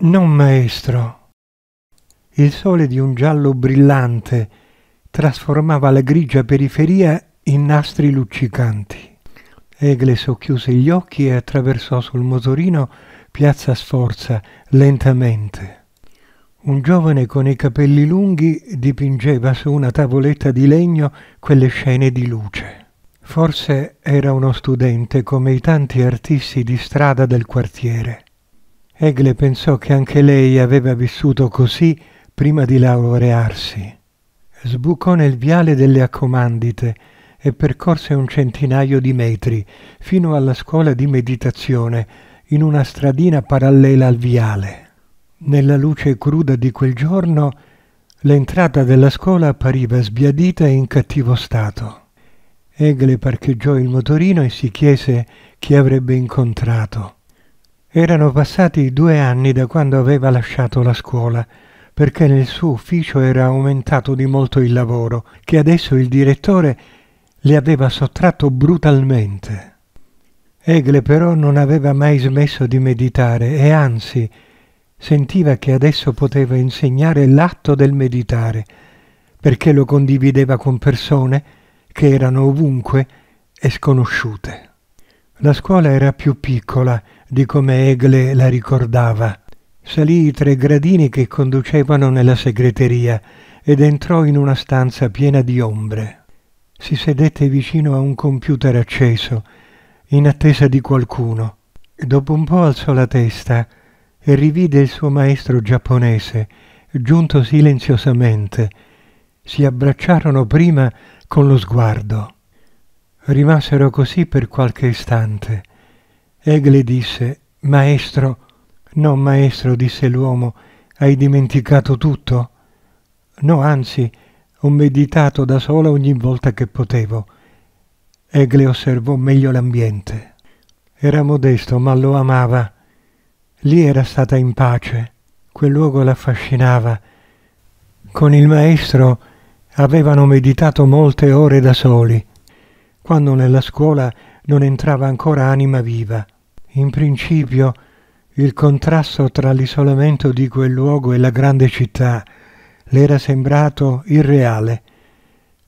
Non maestro. Il sole di un giallo brillante trasformava la grigia periferia in nastri luccicanti. Egle socchiuse gli occhi e attraversò sul motorino Piazza Sforza lentamente. Un giovane con i capelli lunghi dipingeva su una tavoletta di legno quelle scene di luce. Forse era uno studente come i tanti artisti di strada del quartiere. Egle pensò che anche lei aveva vissuto così prima di laurearsi. Sbucò nel viale delle accomandite e percorse un centinaio di metri fino alla scuola di meditazione in una stradina parallela al viale. Nella luce cruda di quel giorno l'entrata della scuola appariva sbiadita e in cattivo stato. Egle parcheggiò il motorino e si chiese chi avrebbe incontrato. Erano passati due anni da quando aveva lasciato la scuola, perché nel suo ufficio era aumentato di molto il lavoro, che adesso il direttore le aveva sottratto brutalmente. Egle però non aveva mai smesso di meditare e anzi sentiva che adesso poteva insegnare l'atto del meditare, perché lo condivideva con persone che erano ovunque e sconosciute. La scuola era più piccola di come Egle la ricordava. Salì i tre gradini che conducevano nella segreteria ed entrò in una stanza piena di ombre. Si sedette vicino a un computer acceso, in attesa di qualcuno. Dopo un po' alzò la testa e rivide il suo maestro giapponese, giunto silenziosamente. Si abbracciarono prima con lo sguardo. Rimasero così per qualche istante. Egli disse, Maestro, no, maestro, disse l'uomo, hai dimenticato tutto? No, anzi, ho meditato da sola ogni volta che potevo. Egli osservò meglio l'ambiente. Era modesto, ma lo amava. Lì era stata in pace. Quel luogo l'affascinava. Con il maestro avevano meditato molte ore da soli, quando nella scuola non entrava ancora anima viva in principio, il contrasto tra l'isolamento di quel luogo e la grande città le era sembrato irreale,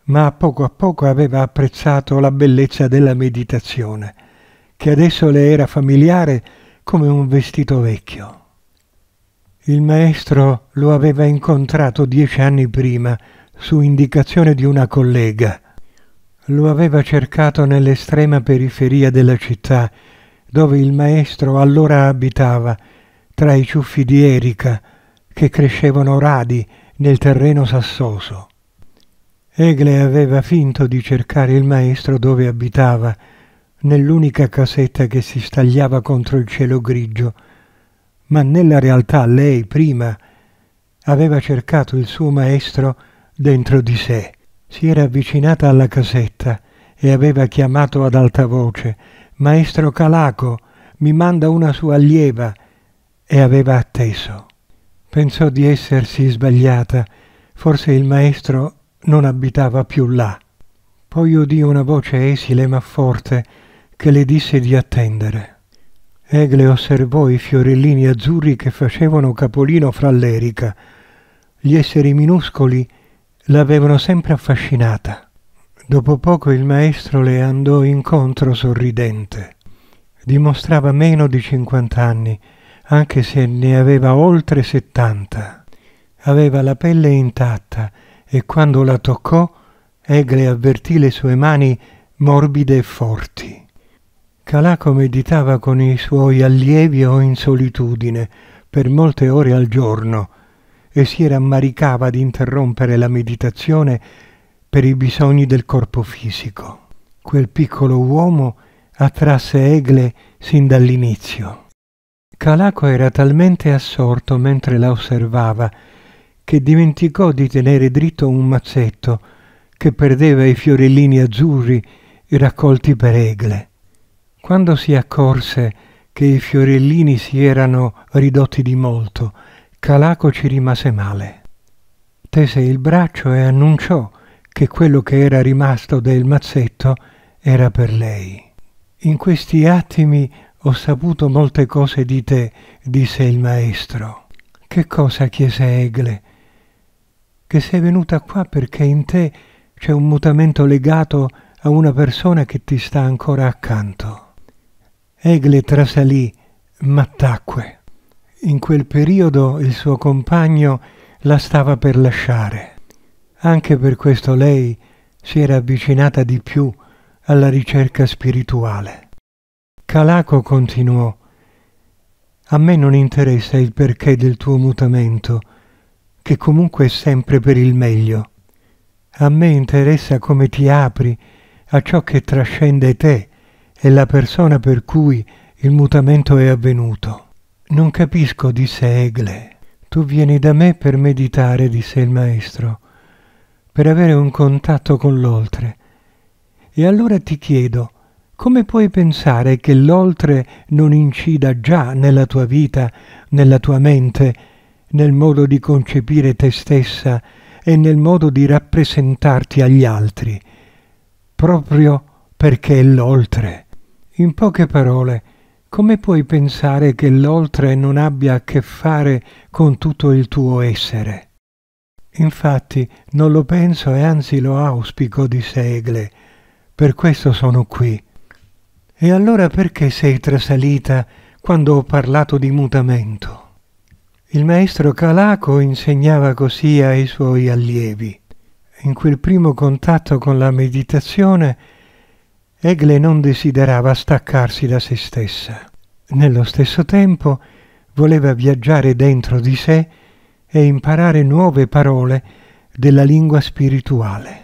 ma a poco a poco aveva apprezzato la bellezza della meditazione, che adesso le era familiare come un vestito vecchio. Il maestro lo aveva incontrato dieci anni prima su indicazione di una collega. Lo aveva cercato nell'estrema periferia della città dove il maestro allora abitava, tra i ciuffi di erica che crescevano radi nel terreno sassoso. Egle aveva finto di cercare il maestro dove abitava, nell'unica casetta che si stagliava contro il cielo grigio, ma nella realtà lei prima aveva cercato il suo maestro dentro di sé. Si era avvicinata alla casetta e aveva chiamato ad alta voce Maestro Calaco mi manda una sua allieva e aveva atteso. Pensò di essersi sbagliata, forse il maestro non abitava più là. Poi udì una voce esile ma forte che le disse di attendere. Egle osservò i fiorellini azzurri che facevano capolino fra l'erica. Gli esseri minuscoli l'avevano sempre affascinata. Dopo poco il maestro le andò incontro sorridente. Dimostrava meno di 50 anni, anche se ne aveva oltre 70. Aveva la pelle intatta e quando la toccò Egle avvertì le sue mani morbide e forti. Calaco meditava con i suoi allievi o in solitudine per molte ore al giorno e si rammaricava di interrompere la meditazione per i bisogni del corpo fisico. Quel piccolo uomo attrasse Egle sin dall'inizio. Calaco era talmente assorto mentre la osservava che dimenticò di tenere dritto un mazzetto che perdeva i fiorellini azzurri raccolti per Egle. Quando si accorse che i fiorellini si erano ridotti di molto, Calaco ci rimase male. Tese il braccio e annunciò che quello che era rimasto del mazzetto era per lei. In questi attimi ho saputo molte cose di te, disse il maestro. Che cosa chiese Egle? Che sei venuta qua perché in te c'è un mutamento legato a una persona che ti sta ancora accanto. Egle trasalì, ma tacque. In quel periodo il suo compagno la stava per lasciare. Anche per questo lei si era avvicinata di più alla ricerca spirituale. Calaco continuò A me non interessa il perché del tuo mutamento, che comunque è sempre per il meglio. A me interessa come ti apri a ciò che trascende te e la persona per cui il mutamento è avvenuto. Non capisco, disse Egle. Tu vieni da me per meditare, disse il maestro per avere un contatto con l'oltre. E allora ti chiedo, come puoi pensare che l'oltre non incida già nella tua vita, nella tua mente, nel modo di concepire te stessa e nel modo di rappresentarti agli altri, proprio perché è l'oltre. In poche parole, come puoi pensare che l'oltre non abbia a che fare con tutto il tuo essere? Infatti non lo penso e anzi lo auspico di Segle. Per questo sono qui. E allora perché sei trasalita quando ho parlato di mutamento? Il maestro Calaco insegnava così ai suoi allievi. In quel primo contatto con la meditazione, Egle non desiderava staccarsi da se stessa. Nello stesso tempo voleva viaggiare dentro di sé e imparare nuove parole della lingua spirituale.